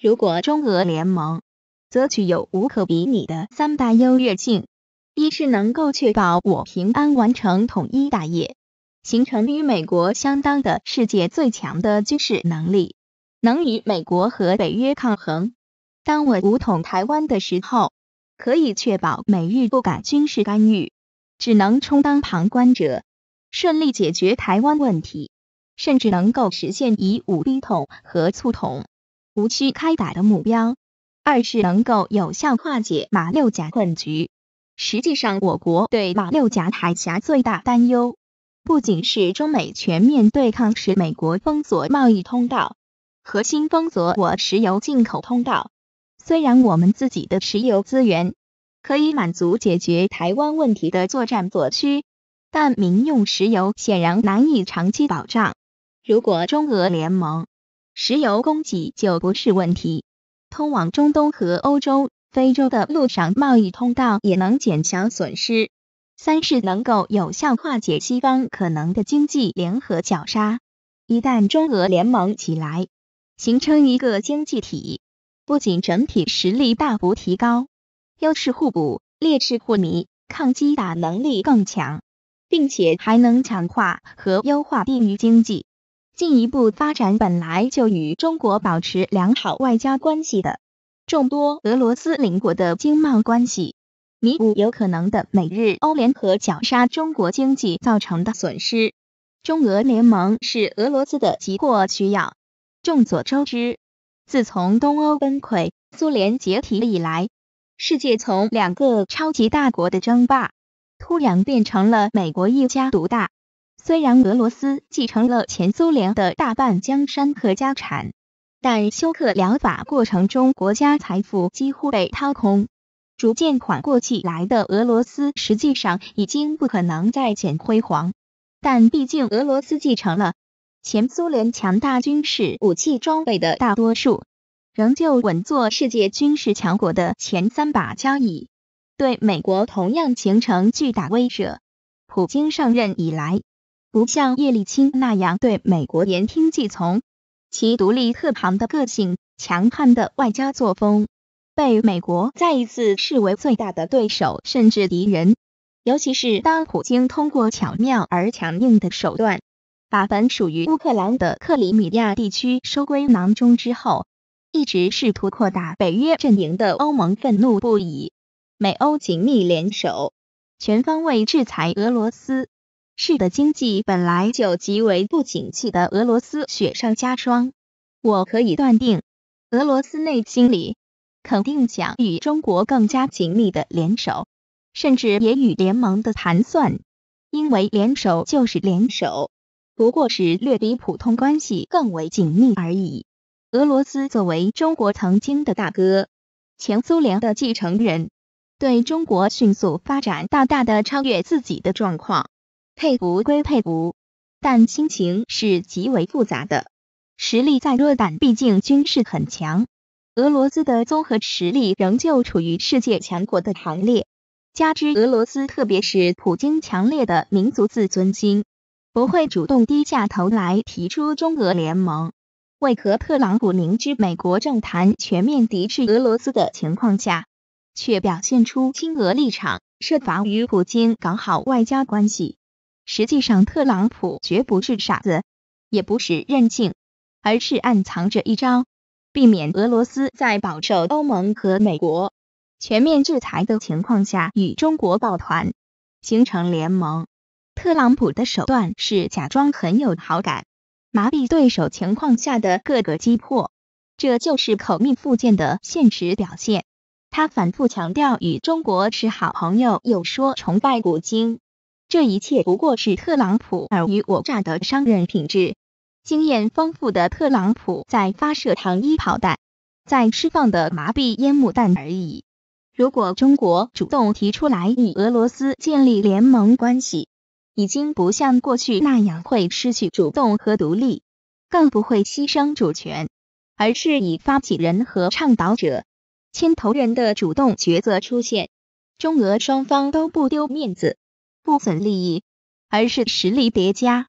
如果中俄联盟，则具有无可比拟的三大优越性：一是能够确保我平安完成统一大业，形成与美国相当的世界最强的军事能力，能与美国和北约抗衡。当我武统台湾的时候，可以确保美日不敢军事干预，只能充当旁观者，顺利解决台湾问题，甚至能够实现以武逼统和促统。无需开打的目标，二是能够有效化解马六甲困局。实际上，我国对马六甲海峡最大担忧，不仅是中美全面对抗时美国封锁贸易通道，核心封锁我石油进口通道。虽然我们自己的石油资源可以满足解决台湾问题的作战所需，但民用石油显然难以长期保障。如果中俄联盟，石油供给就不是问题，通往中东和欧洲、非洲的路上贸易通道也能减小损失。三是能够有效化解西方可能的经济联合绞杀。一旦中俄联盟起来，形成一个经济体，不仅整体实力大幅提高，优势互补，劣势互弥，抗击打能力更强，并且还能强化和优化地域经济。进一步发展本来就与中国保持良好外交关系的众多俄罗斯邻国的经贸关系，弥补有可能的美日欧联合绞杀中国经济造成的损失。中俄联盟是俄罗斯的急迫需要。众所周知，自从东欧崩溃、苏联解体以来，世界从两个超级大国的争霸，突然变成了美国一家独大。虽然俄罗斯继承了前苏联的大半江山和家产，但休克疗法过程中国家财富几乎被掏空，逐渐缓过气来的俄罗斯实际上已经不可能再显辉煌。但毕竟俄罗斯继承了前苏联强大军事武器装备的大多数，仍旧稳坐世界军事强国的前三把交椅，对美国同样形成巨大威慑。普京上任以来。不像叶利钦那样对美国言听计从，其独立特行的个性、强悍的外交作风，被美国再一次视为最大的对手甚至敌人。尤其是当普京通过巧妙而强硬的手段，把本属于乌克兰的克里米亚地区收归囊中之后，一直试图扩大北约阵营的欧盟愤怒不已，美欧紧密联手，全方位制裁俄罗斯。是的，经济本来就极为不景气的俄罗斯雪上加霜。我可以断定，俄罗斯内心里肯定想与中国更加紧密的联手，甚至也与联盟的盘算，因为联手就是联手，不过是略比普通关系更为紧密而已。俄罗斯作为中国曾经的大哥，前苏联的继承人，对中国迅速发展大大的超越自己的状况。佩服归佩服，但心情是极为复杂的。实力再弱但毕竟军事很强。俄罗斯的综合实力仍旧处于世界强国的行列。加之俄罗斯特别是普京强烈的民族自尊心，不会主动低下头来提出中俄联盟。为何特朗普明知美国政坛全面敌视俄罗斯的情况下，却表现出亲俄立场，设法与普京搞好外交关系？实际上，特朗普绝不是傻子，也不是任性，而是暗藏着一招，避免俄罗斯在饱受欧盟和美国全面制裁的情况下与中国抱团形成联盟。特朗普的手段是假装很有好感，麻痹对手情况下的各个击破，这就是口蜜腹剑的现实表现。他反复强调与中国是好朋友，又说崇拜普京。这一切不过是特朗普尔虞我诈的商人品质，经验丰富的特朗普在发射糖衣炮弹，在释放的麻痹烟幕弹而已。如果中国主动提出来与俄罗斯建立联盟关系，已经不像过去那样会失去主动和独立，更不会牺牲主权，而是以发起人和倡导者、牵头人的主动抉择出现，中俄双方都不丢面子。部分利益，而是实力叠加。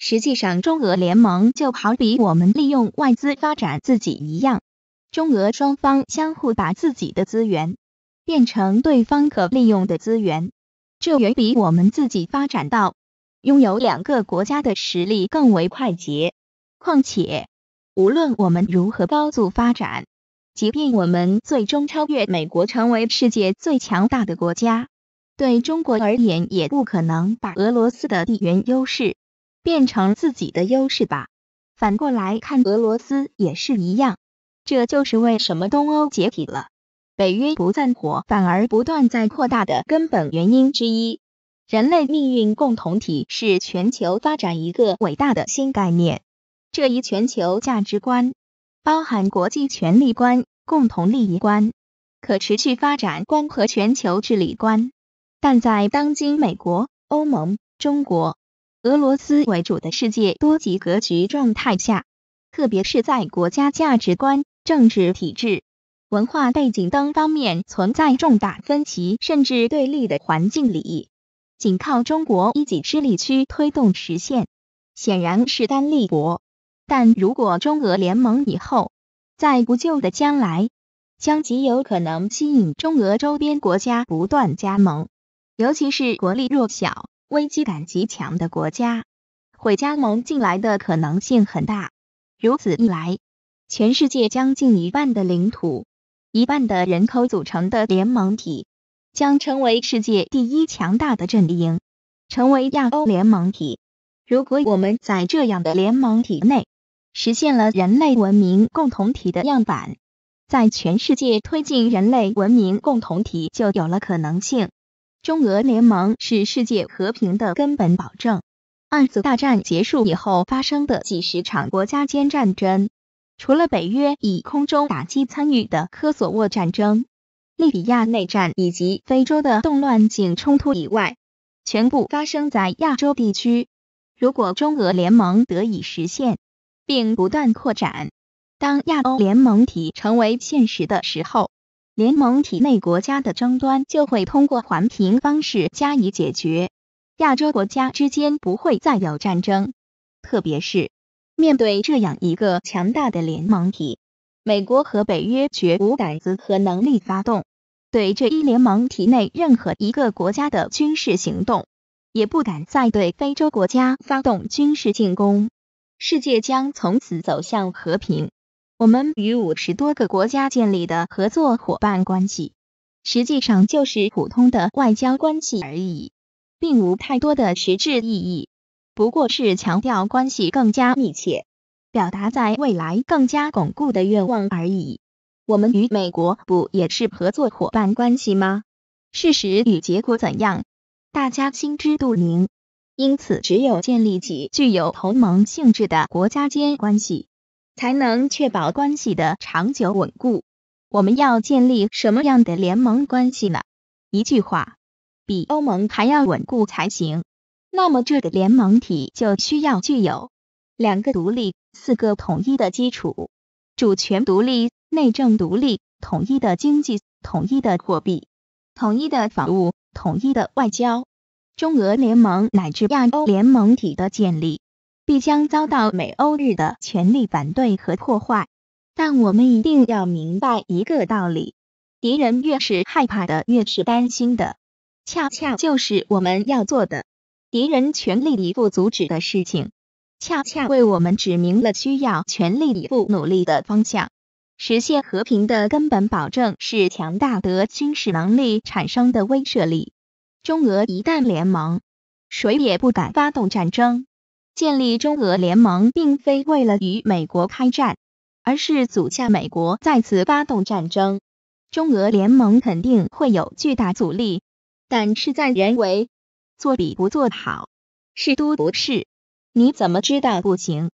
实际上，中俄联盟就好比我们利用外资发展自己一样，中俄双方相互把自己的资源变成对方可利用的资源，这远比我们自己发展到拥有两个国家的实力更为快捷。况且，无论我们如何高速发展，即便我们最终超越美国成为世界最强大的国家。对中国而言，也不可能把俄罗斯的地缘优势变成自己的优势吧？反过来看，俄罗斯也是一样。这就是为什么东欧解体了，北约不战火反而不断在扩大的根本原因之一。人类命运共同体是全球发展一个伟大的新概念，这一全球价值观包含国际权力观、共同利益观、可持续发展观和全球治理观。但在当今美国、欧盟、中国、俄罗斯为主的世界多极格局状态下，特别是在国家价值观、政治体制、文化背景等方面存在重大分歧甚至对立的环境里，仅靠中国一己之力去推动实现，显然势单力薄。但如果中俄联盟以后在不久的将来，将极有可能吸引中俄周边国家不断加盟。尤其是国力弱小、危机感极强的国家，会加盟进来的可能性很大。如此一来，全世界将近一半的领土、一半的人口组成的联盟体，将成为世界第一强大的阵营，成为亚欧联盟体。如果我们在这样的联盟体内实现了人类文明共同体的样板，在全世界推进人类文明共同体就有了可能性。中俄联盟是世界和平的根本保证。二次大战结束以后发生的几十场国家间战争，除了北约以空中打击参与的科索沃战争、利比亚内战以及非洲的动乱性冲突以外，全部发生在亚洲地区。如果中俄联盟得以实现并不断扩展，当亚欧联盟体成为现实的时候，联盟体内国家的争端就会通过环评方式加以解决，亚洲国家之间不会再有战争。特别是面对这样一个强大的联盟体，美国和北约绝无胆子和能力发动对这一联盟体内任何一个国家的军事行动，也不敢再对非洲国家发动军事进攻。世界将从此走向和平。我们与五十多个国家建立的合作伙伴关系，实际上就是普通的外交关系而已，并无太多的实质意义，不过是强调关系更加密切，表达在未来更加巩固的愿望而已。我们与美国不也是合作伙伴关系吗？事实与结果怎样，大家心知肚明。因此，只有建立起具有同盟性质的国家间关系。才能确保关系的长久稳固。我们要建立什么样的联盟关系呢？一句话，比欧盟还要稳固才行。那么这个联盟体就需要具有两个独立、四个统一的基础：主权独立、内政独立、统一的经济、统一的货币、统一的法务、统一的外交。中俄联盟乃至亚欧联盟体的建立。必将遭到美欧日的全力反对和破坏，但我们一定要明白一个道理：敌人越是害怕的，越是担心的，恰恰就是我们要做的。敌人全力以赴阻止的事情，恰恰为我们指明了需要全力以赴努力的方向。实现和平的根本保证是强大的军事能力产生的威慑力。中俄一旦联盟，谁也不敢发动战争。建立中俄联盟并非为了与美国开战，而是阻下美国再次发动战争。中俄联盟肯定会有巨大阻力，但事在人为，做比不做好，事多不是。你怎么知道不行？